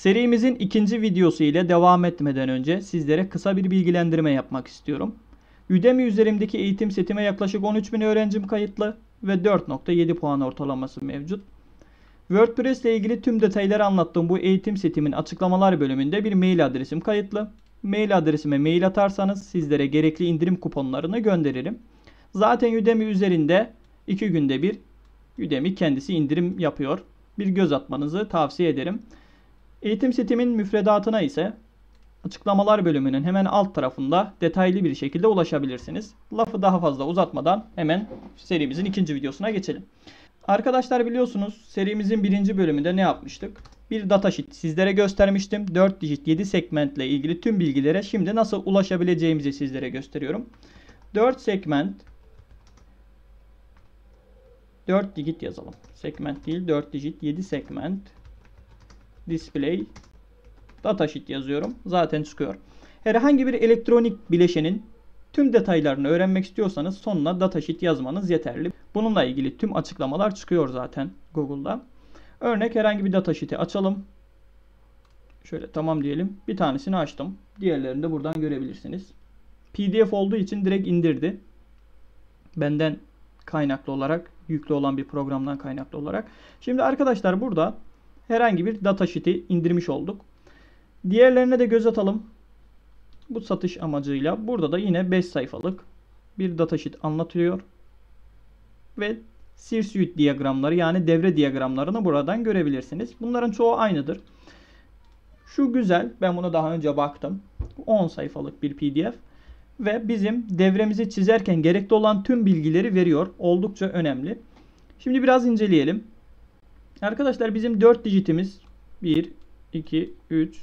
Serimizin ikinci videosu ile devam etmeden önce sizlere kısa bir bilgilendirme yapmak istiyorum. Udemy üzerimdeki eğitim setime yaklaşık 13.000 öğrencim kayıtlı ve 4.7 puan ortalaması mevcut. WordPress ile ilgili tüm detayları anlattığım bu eğitim setimin açıklamalar bölümünde bir mail adresim kayıtlı. Mail adresime mail atarsanız sizlere gerekli indirim kuponlarını gönderirim. Zaten Udemy üzerinde 2 günde bir Udemy kendisi indirim yapıyor. Bir göz atmanızı tavsiye ederim. Eğitim sitemin müfredatına ise açıklamalar bölümünün hemen alt tarafında detaylı bir şekilde ulaşabilirsiniz. Lafı daha fazla uzatmadan hemen serimizin ikinci videosuna geçelim. Arkadaşlar biliyorsunuz serimizin birinci bölümünde ne yapmıştık? Bir datasheet sizlere göstermiştim. 4 dijit 7 segmentle ilgili tüm bilgilere şimdi nasıl ulaşabileceğimizi sizlere gösteriyorum. 4 segment 4 digit yazalım. Segment değil 4 digit 7 segment display datasheet yazıyorum. Zaten çıkıyor. Herhangi bir elektronik bileşenin tüm detaylarını öğrenmek istiyorsanız sonuna datasheet yazmanız yeterli. Bununla ilgili tüm açıklamalar çıkıyor zaten Google'da. Örnek herhangi bir datasheet'i açalım. Şöyle tamam diyelim. Bir tanesini açtım. Diğerlerini de buradan görebilirsiniz. PDF olduğu için direkt indirdi. Benden kaynaklı olarak, yüklü olan bir programdan kaynaklı olarak. Şimdi arkadaşlar burada herhangi bir datasheet'i indirmiş olduk. Diğerlerine de göz atalım. Bu satış amacıyla burada da yine 5 sayfalık bir datasheet anlatıyor. Ve sirsuit diyagramları yani devre diyagramlarını buradan görebilirsiniz. Bunların çoğu aynıdır. Şu güzel. Ben buna daha önce baktım. 10 sayfalık bir pdf. Ve bizim devremizi çizerken gerekli olan tüm bilgileri veriyor. Oldukça önemli. Şimdi biraz inceleyelim. Arkadaşlar bizim 4 dijitimiz 1, 2, 3,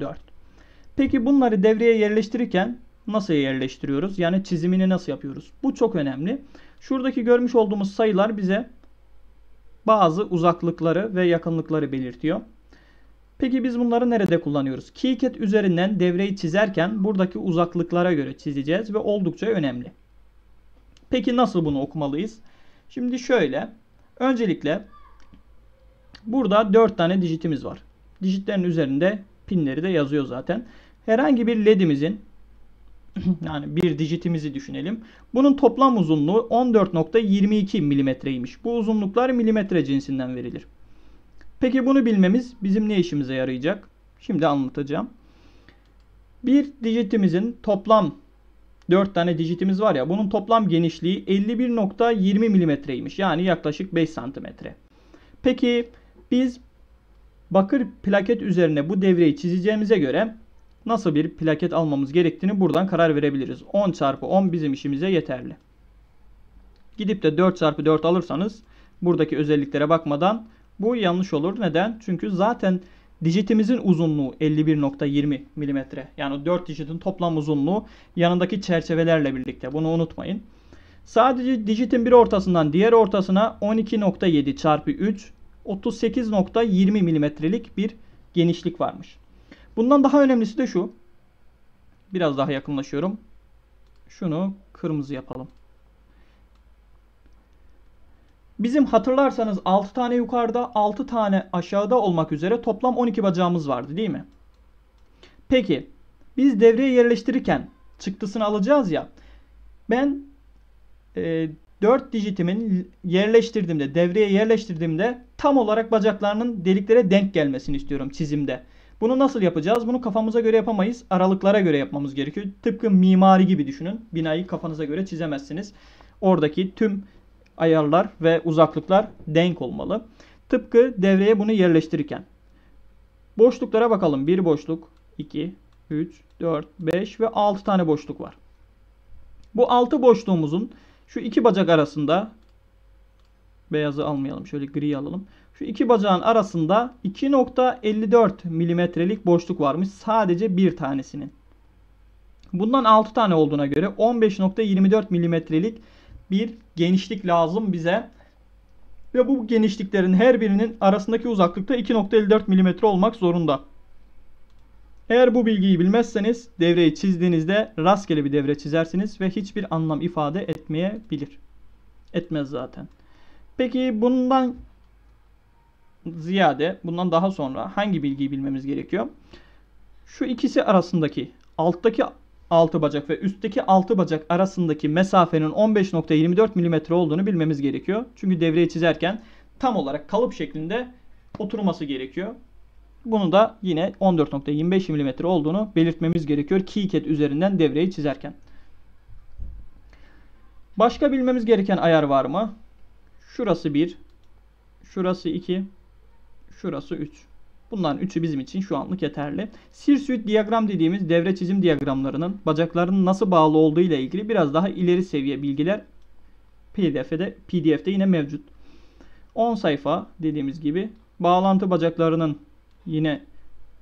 4. Peki bunları devreye yerleştirirken nasıl yerleştiriyoruz? Yani çizimini nasıl yapıyoruz? Bu çok önemli. Şuradaki görmüş olduğumuz sayılar bize bazı uzaklıkları ve yakınlıkları belirtiyor. Peki biz bunları nerede kullanıyoruz? KiCad üzerinden devreyi çizerken buradaki uzaklıklara göre çizeceğiz ve oldukça önemli. Peki nasıl bunu okumalıyız? Şimdi şöyle. Öncelikle Burada 4 tane dijitimiz var. Dijitlerin üzerinde pinleri de yazıyor zaten. Herhangi bir ledimizin yani bir dijitimizi düşünelim. Bunun toplam uzunluğu 14.22 milimetreymiş. Bu uzunluklar milimetre cinsinden verilir. Peki bunu bilmemiz bizim ne işimize yarayacak? Şimdi anlatacağım. Bir dijitimizin toplam 4 tane dijitimiz var ya bunun toplam genişliği 51.20 milimetreymiş. Yani yaklaşık 5 santimetre. Peki biz bakır plaket üzerine bu devreyi çizeceğimize göre nasıl bir plaket almamız gerektiğini buradan karar verebiliriz. 10 çarpı 10 bizim işimize yeterli. Gidip de 4 çarpı 4 alırsanız buradaki özelliklere bakmadan bu yanlış olur. Neden? Çünkü zaten dijitimizin uzunluğu 51.20 mm. Yani 4 dijitin toplam uzunluğu yanındaki çerçevelerle birlikte. Bunu unutmayın. Sadece dijitin bir ortasından diğer ortasına 12.7 çarpı 3 38.20 milimetrelik bir genişlik varmış. Bundan daha önemlisi de şu. Biraz daha yakınlaşıyorum. Şunu kırmızı yapalım. Bizim hatırlarsanız 6 tane yukarıda 6 tane aşağıda olmak üzere toplam 12 bacağımız vardı değil mi? Peki biz devreye yerleştirirken çıktısını alacağız ya. Ben e, 4 dijitimin yerleştirdiğimde, devreye yerleştirdiğimde tam olarak bacaklarının deliklere denk gelmesini istiyorum çizimde. Bunu nasıl yapacağız? Bunu kafamıza göre yapamayız. Aralıklara göre yapmamız gerekiyor. Tıpkı mimari gibi düşünün. Binayı kafanıza göre çizemezsiniz. Oradaki tüm ayarlar ve uzaklıklar denk olmalı. Tıpkı devreye bunu yerleştirirken. Boşluklara bakalım. 1 boşluk, 2, 3, 4, 5 ve 6 tane boşluk var. Bu 6 boşluğumuzun şu iki bacak arasında beyazı almayalım. Şöyle gri alalım. Şu iki bacağın arasında 2.54 milimetrelik boşluk varmış. Sadece bir tanesinin. Bundan 6 tane olduğuna göre 15.24 milimetrelik bir genişlik lazım bize. Ve bu genişliklerin her birinin arasındaki uzaklıkta 2.54 milimetre olmak zorunda. Eğer bu bilgiyi bilmezseniz devreyi çizdiğinizde rastgele bir devre çizersiniz ve hiçbir anlam ifade etmeyebilir. Etmez zaten. Peki bundan ziyade bundan daha sonra hangi bilgiyi bilmemiz gerekiyor? Şu ikisi arasındaki alttaki 6 bacak ve üstteki 6 bacak arasındaki mesafenin 15.24 mm olduğunu bilmemiz gerekiyor. Çünkü devreyi çizerken tam olarak kalıp şeklinde oturması gerekiyor. Bunu da yine 14.25 mm olduğunu belirtmemiz gerekiyor KiCad üzerinden devreyi çizerken. Başka bilmemiz gereken ayar var mı? Şurası 1, şurası 2, şurası 3. Bunların üçü bizim için şu anlık yeterli. Sirsuit diyagram dediğimiz devre çizim diyagramlarının bacaklarının nasıl bağlı olduğu ile ilgili biraz daha ileri seviye bilgiler PDF'de, PDF'de yine mevcut. 10 sayfa dediğimiz gibi bağlantı bacaklarının yine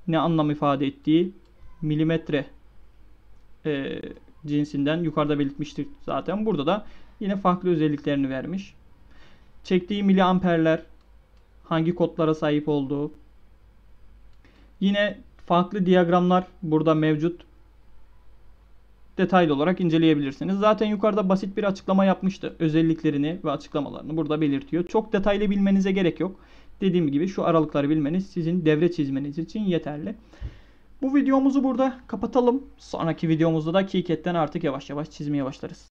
ne anlam ifade ettiği milimetre e, cinsinden yukarıda belirtmiştik zaten. Burada da yine farklı özelliklerini vermiş. Çektiği miliamperler, hangi kodlara sahip olduğu. Yine farklı diyagramlar burada mevcut. Detaylı olarak inceleyebilirsiniz. Zaten yukarıda basit bir açıklama yapmıştı. Özelliklerini ve açıklamalarını burada belirtiyor. Çok detaylı bilmenize gerek yok. Dediğim gibi şu aralıkları bilmeniz sizin devre çizmeniz için yeterli. Bu videomuzu burada kapatalım. Sonraki videomuzda da KiCad'den artık yavaş yavaş çizmeye başlarız.